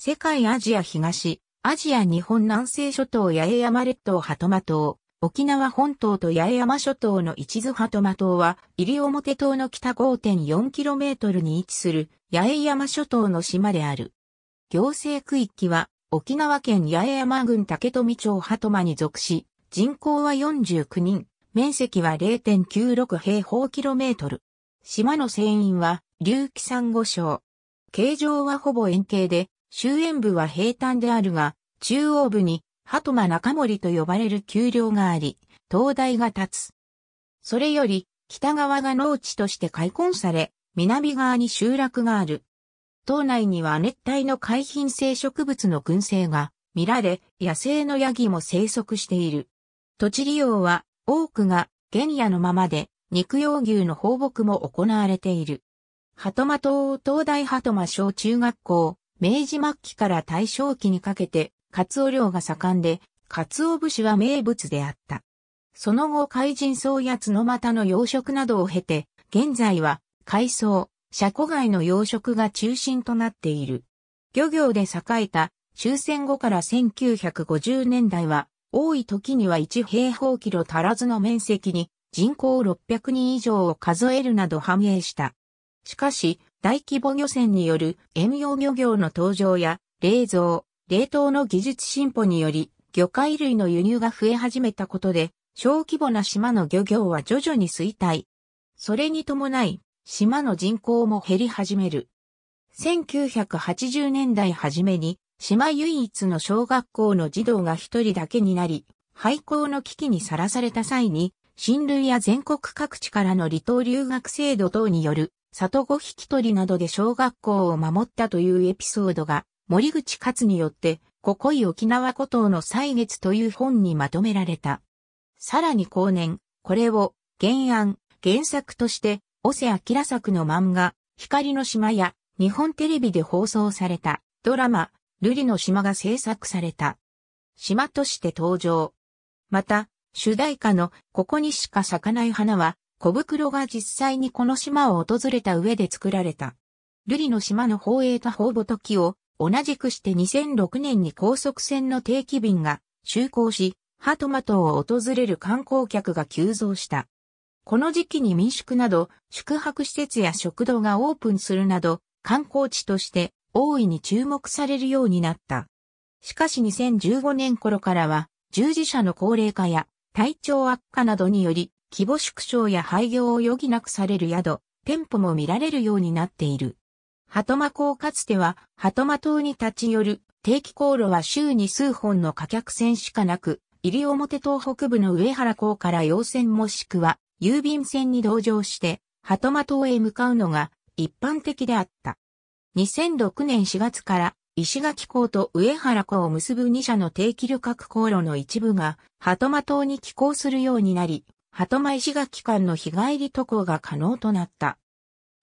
世界アジア東、アジア日本南西諸島八重山列島鳩間島、沖縄本島と八重山諸島の一途鳩間島は、西表島の北 5.4km に位置する八重山諸島の島である。行政区域は、沖縄県八重山郡竹富町鳩間に属し、人口は49人、面積は0.96平方キロメートル。島の船員は、隆起珊瑚礁。形状はほぼ円形で、終焉部は平坦であるが、中央部に、鳩間中森と呼ばれる丘陵があり、灯台が立つ。それより、北側が農地として開墾され、南側に集落がある。島内には熱帯の海浜生植物の群生が見られ、野生のヤギも生息している。土地利用は多くが原野のままで肉用牛の放牧も行われている。鳩間島東大鳩間小中学校、明治末期から大正期にかけて、カツオ漁が盛んで、カツオ節は名物であった。その後海人草や角股の養殖などを経て、現在は海藻、車庫外の養殖が中心となっている。漁業で栄えた終戦後から1950年代は、多い時には1平方キロ足らずの面積に人口600人以上を数えるなど繁栄した。しかし、大規模漁船による遠洋漁業の登場や、冷蔵、冷凍の技術進歩により、魚介類の輸入が増え始めたことで、小規模な島の漁業は徐々に衰退。それに伴い、島の人口も減り始める。1980年代初めに、島唯一の小学校の児童が一人だけになり、廃校の危機にさらされた際に、親類や全国各地からの離島留学制度等による里子引き取りなどで小学校を守ったというエピソードが、森口勝によって、ここい沖縄古島の歳月という本にまとめられた。さらに後年、これを原案、原作として、尾瀬ラ作の漫画、光の島や日本テレビで放送されたドラマ、瑠璃の島が制作された。島として登場。また、主題歌のここにしか咲かない花は小袋が実際にこの島を訪れた上で作られた。瑠璃の島の放映と放母時を同じくして2006年に高速船の定期便が就航し、ハトマトを訪れる観光客が急増した。この時期に民宿など宿泊施設や食堂がオープンするなど観光地として大いに注目されるようになった。しかし2015年頃からは従事者の高齢化や体調悪化などにより規模縮小や廃業を余儀なくされる宿、店舗も見られるようになっている。鳩間港かつては、鳩間島に立ち寄る定期航路は週に数本の貨客船しかなく、入表東北部の上原港から洋船もしくは、郵便船に同乗して、鳩間島へ向かうのが一般的であった。2006年4月から、石垣港と上原港を結ぶ2社の定期旅客航路の一部が、鳩間島に寄港するようになり、鳩間石垣間の日帰り渡航が可能となった。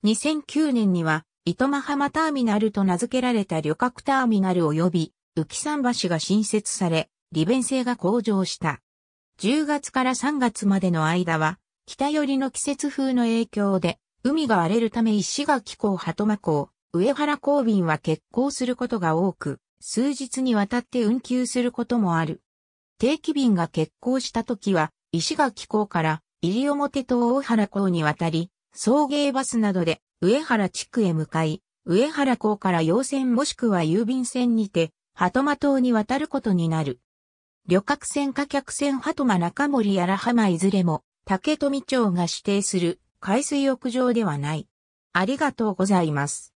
2009年には、糸間浜ターミナルと名付けられた旅客ターミナル及び、浮山橋が新設され、利便性が向上した。10月から3月までの間は、北寄りの季節風の影響で、海が荒れるため石垣港鳩間港、上原港便は欠航することが多く、数日にわたって運休することもある。定期便が欠航した時は、石垣港から西表と大原港に渡り、送迎バスなどで上原地区へ向かい、上原港から洋船もしくは郵便船にて、鳩間島に渡ることになる。旅客船貨客船鳩間中森やら浜いずれも、竹富町が指定する海水浴場ではない。ありがとうございます。